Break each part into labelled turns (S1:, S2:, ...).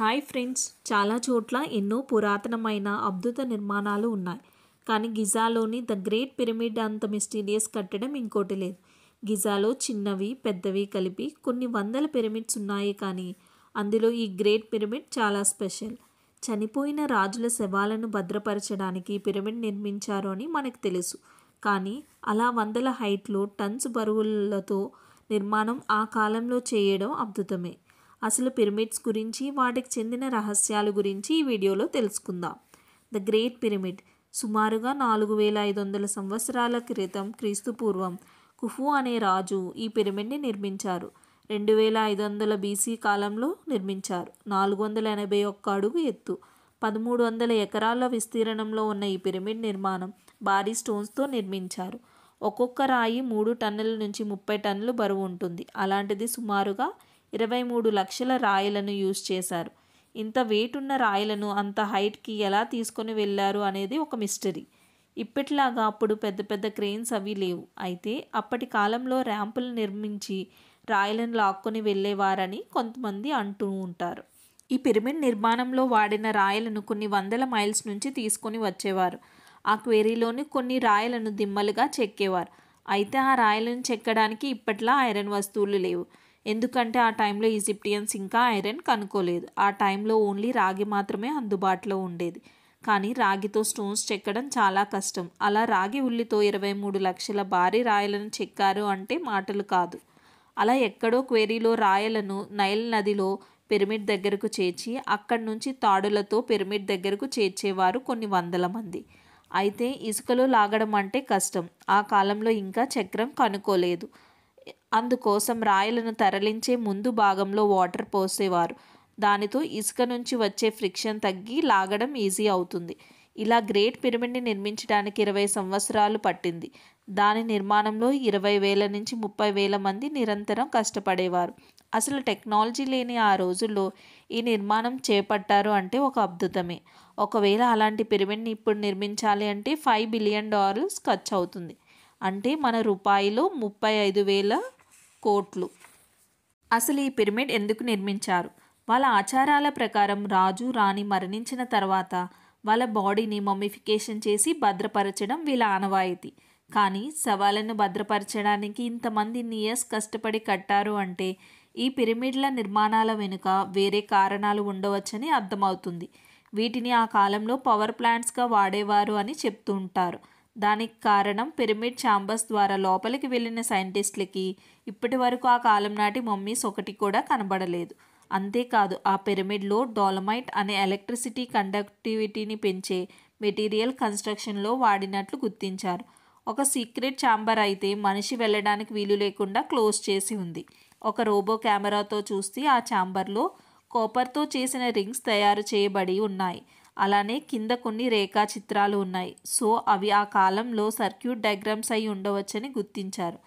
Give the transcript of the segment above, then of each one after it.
S1: hi friends చాలా చోట్ల ఎన్నో పురాతనమైన అద్భుత నిర్మాణాలు ఉన్నాయి కానీ గిజాలోని ద గ్రేట్ పిరమిడ్ అంత మిస్టీరియస్ కట్టడం ఇంకోటి లేదు గిజాలో చిన్నవి పెద్దవి కలిపి కొన్ని వందల పిరమిడ్స్ ఉన్నాయి కానీ అందులో ఈ గ్రేట్ పిరమిడ్ చాలా స్పెషల్ చనిపోయిన రాజుల శవాలను భద్రపరచడానికి పిరమిడ్ నిర్మించారు అని మనకు తెలుసు కానీ అలా వందల హైట్లో టన్స్ బరువులతో నిర్మాణం ఆ కాలంలో చేయడం అద్భుతమే అసలు పిరమిడ్స్ గురించి వాటికి చెందిన రహస్యాల గురించి ఈ వీడియోలో తెలుసుకుందాం ద గ్రేట్ పిరమిడ్ సుమారుగా నాలుగు వేల ఐదు వందల సంవత్సరాల క్రితం క్రీస్తుపూర్వం కుఫు అనే రాజు ఈ పిరమిడ్ని నిర్మించారు రెండు వేల ఐదు వందల బీసీ కాలంలో నిర్మించారు నాలుగు వందల ఎనభై ఒక్క అడుగు ఎత్తు పదమూడు వందల ఎకరాల విస్తీర్ణంలో ఉన్న ఈ పిరమిడ్ నిర్మాణం భారీ స్టోన్స్తో నిర్మించారు ఒక్కొక్క రాయి మూడు టన్నుల నుంచి ముప్పై టన్నులు బరువు ఉంటుంది అలాంటిది సుమారుగా ఇరవై మూడు లక్షల రాయలను యూజ్ చేశారు ఇంత వెయిట్ ఉన్న రాయలను అంత హైట్కి ఎలా తీసుకొని వెళ్ళారు అనేది ఒక మిస్టరీ ఇప్పటిలాగా అప్పుడు పెద్ద పెద్ద క్రెయిన్స్ అవి లేవు అయితే అప్పటి కాలంలో ర్యాంపులు నిర్మించి రాయలను లాక్కొని వెళ్ళేవారని కొంతమంది అంటూ ఉంటారు ఈ పిరమిడ్ నిర్మాణంలో వాడిన రాయలను కొన్ని వందల మైల్స్ నుంచి తీసుకొని వచ్చేవారు ఆ క్వేరీలోని కొన్ని రాయలను దిమ్మలుగా చెక్కేవారు అయితే ఆ రాయలను చెక్కడానికి ఇప్పట్లా ఐరన్ వస్తువులు లేవు ఎందుకంటే ఆ టైంలో ఈజిప్టియన్స్ ఇంకా ఐరన్ కనుక్కోలేదు ఆ టైంలో ఓన్లీ రాగి మాత్రమే అందుబాటులో ఉండేది కానీ రాగితో స్టోన్స్ చెక్కడం చాలా కష్టం అలా రాగి ఉల్లితో ఇరవై మూడు లక్షల భారీ రాయలను చెక్కారు అంటే మాటలు కాదు అలా ఎక్కడో క్వేరీలో రాయలను నైల్ నదిలో పిరమిడ్ దగ్గరకు చేర్చి అక్కడి నుంచి తాడులతో పిరమిడ్ దగ్గరకు చేర్చేవారు కొన్ని వందల మంది అయితే ఇసుకలో లాగడం అంటే కష్టం ఆ కాలంలో ఇంకా చక్రం కనుక్కోలేదు అందుకోసం రాయలను తరలించే ముందు భాగంలో వాటర్ పోసేవారు దానితో ఇసుక నుంచి వచ్చే ఫ్రిక్షన్ తగ్గి లాగడం ఈజీ అవుతుంది ఇలా గ్రేట్ పిరమిడ్ని నిర్మించడానికి ఇరవై సంవత్సరాలు పట్టింది దాని నిర్మాణంలో ఇరవై వేల నుంచి ముప్పై వేల మంది నిరంతరం కష్టపడేవారు అసలు టెక్నాలజీ లేని ఆ రోజుల్లో ఈ నిర్మాణం చేపట్టారు అంటే ఒక అద్భుతమే ఒకవేళ అలాంటి పిరమిడ్ని ఇప్పుడు నిర్మించాలి అంటే ఫైవ్ బిలియన్ డాలర్స్ ఖర్చు అవుతుంది అంటే మన రూపాయిలో ముప్పై ఐదు వేల కోట్లు అసలు ఈ పిరమిడ్ ఎందుకు నిర్మించారు వాళ్ళ ఆచారాల ప్రకారం రాజు రాణి మరణించిన తర్వాత వాళ్ళ బాడీని మమ్మిఫికేషన్ చేసి భద్రపరచడం వీళ్ళ ఆనవాయితీ కానీ సవాళ్ళను భద్రపరచడానికి ఇంతమంది నియర్స్ కష్టపడి కట్టారు అంటే ఈ పిరమిడ్ల నిర్మాణాల వెనుక వేరే కారణాలు ఉండవచ్చని అర్థమవుతుంది వీటిని ఆ కాలంలో పవర్ ప్లాంట్స్గా వాడేవారు అని చెప్తుంటారు దానికి కారణం పిరమిడ్ ఛాంబర్స్ ద్వారా లోపలికి వెళ్ళిన సైంటిస్టులకి ఇప్పటి వరకు ఆ కాలం నాటి మమ్మీస్ ఒకటి కూడా కనబడలేదు అంతేకాదు ఆ పిరమిడ్లో డోలమైట్ అనే ఎలక్ట్రిసిటీ కండక్టివిటీని పెంచే మెటీరియల్ కన్స్ట్రక్షన్లో వాడినట్లు గుర్తించారు ఒక సీక్రెట్ ఛాంబర్ అయితే మనిషి వెళ్ళడానికి వీలు లేకుండా క్లోజ్ చేసి ఉంది ఒక రోబో కెమెరాతో చూస్తే ఆ ఛాంబర్లో కోపర్తో చేసిన రింగ్స్ తయారు చేయబడి ఉన్నాయి అలానే కింద కొన్ని రేఖాచిత్రాలు ఉన్నాయి సో అవి ఆ కాలంలో సర్క్యూట్ డయాగ్రామ్స్ అయి ఉండవచ్చని గుర్తించారు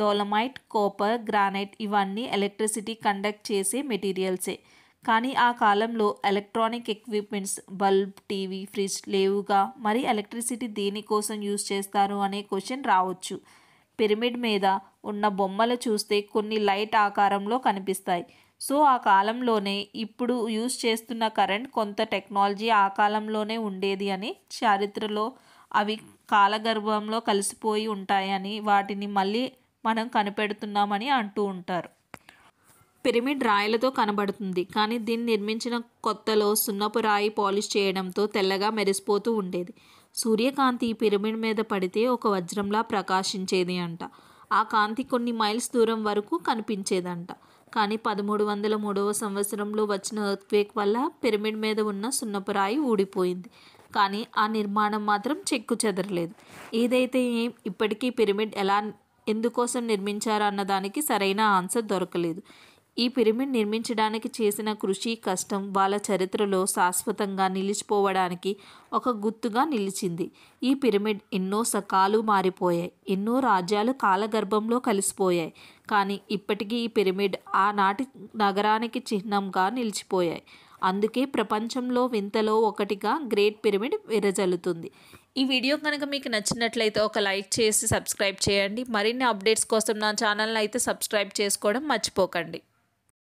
S1: డోలమైట్ కోపర్ గ్రానైట్ ఇవన్నీ ఎలక్ట్రిసిటీ కండక్ట్ చేసే మెటీరియల్సే కానీ ఆ కాలంలో electronic equipments bulb TV fridge లేవుగా మరి ఎలక్ట్రిసిటీ దేనికోసం యూజ్ చేస్తారు అనే క్వశ్చన్ రావచ్చు పిరమిడ్ మీద ఉన్న బొమ్మలు చూస్తే కొన్ని లైట్ ఆకారంలో కనిపిస్తాయి సో ఆ కాలంలోనే ఇప్పుడు యూస్ చేస్తున్న కరెంట్ కొంత టెక్నాలజీ ఆ కాలంలోనే ఉండేది అని చారిత్రలో అవి కాలగర్భంలో కలిసిపోయి ఉంటాయని వాటిని మళ్ళీ మనం కనిపెడుతున్నామని అంటూ ఉంటారు పిరమిడ్ రాయిలతో కనబడుతుంది కానీ దీన్ని నిర్మించిన కొత్తలో సున్నపు రాయి పాలిష్ చేయడంతో తెల్లగా మెరిసిపోతూ ఉండేది సూర్యకాంతి ఈ పిరమిడ్ మీద పడితే ఒక వజ్రంలా ప్రకాశించేది అంట ఆ కాంతి కొన్ని మైల్స్ దూరం వరకు కనిపించేదంట కానీ పదమూడు వందల మూడవ సంవత్సరంలో వచ్చిన ఎర్త్క్వేక్ వల్ల పిరమిడ్ మీద ఉన్న సున్నపురాయి ఊడిపోయింది కానీ ఆ నిర్మాణం మాత్రం చెక్కు చెదరలేదు ఏదైతే ఏం ఇప్పటికీ పిరమిడ్ ఎలా ఎందుకోసం దానికి సరైన ఆన్సర్ దొరకలేదు ఈ పిరమిడ్ నిర్మించడానికి చేసిన కృషి కష్టం వాళ్ళ చరిత్రలో శాశ్వతంగా నిలిచిపోవడానికి ఒక గుర్తుగా నిలిచింది ఈ పిరమిడ్ ఎన్నో సకాలు మారిపోయాయి ఎన్నో రాజ్యాలు కాలగర్భంలో కలిసిపోయాయి కానీ ఇప్పటికీ ఈ పిరమిడ్ ఆనాటి నగరానికి చిహ్నంగా నిలిచిపోయాయి అందుకే ప్రపంచంలో వింతలో ఒకటిగా గ్రేట్ పిరమిడ్ విరజల్లుతుంది ఈ వీడియో కనుక మీకు నచ్చినట్లయితే ఒక లైక్ చేసి సబ్స్క్రైబ్ చేయండి మరిన్ని అప్డేట్స్ కోసం నా ఛానల్ని అయితే సబ్స్క్రైబ్ చేసుకోవడం మర్చిపోకండి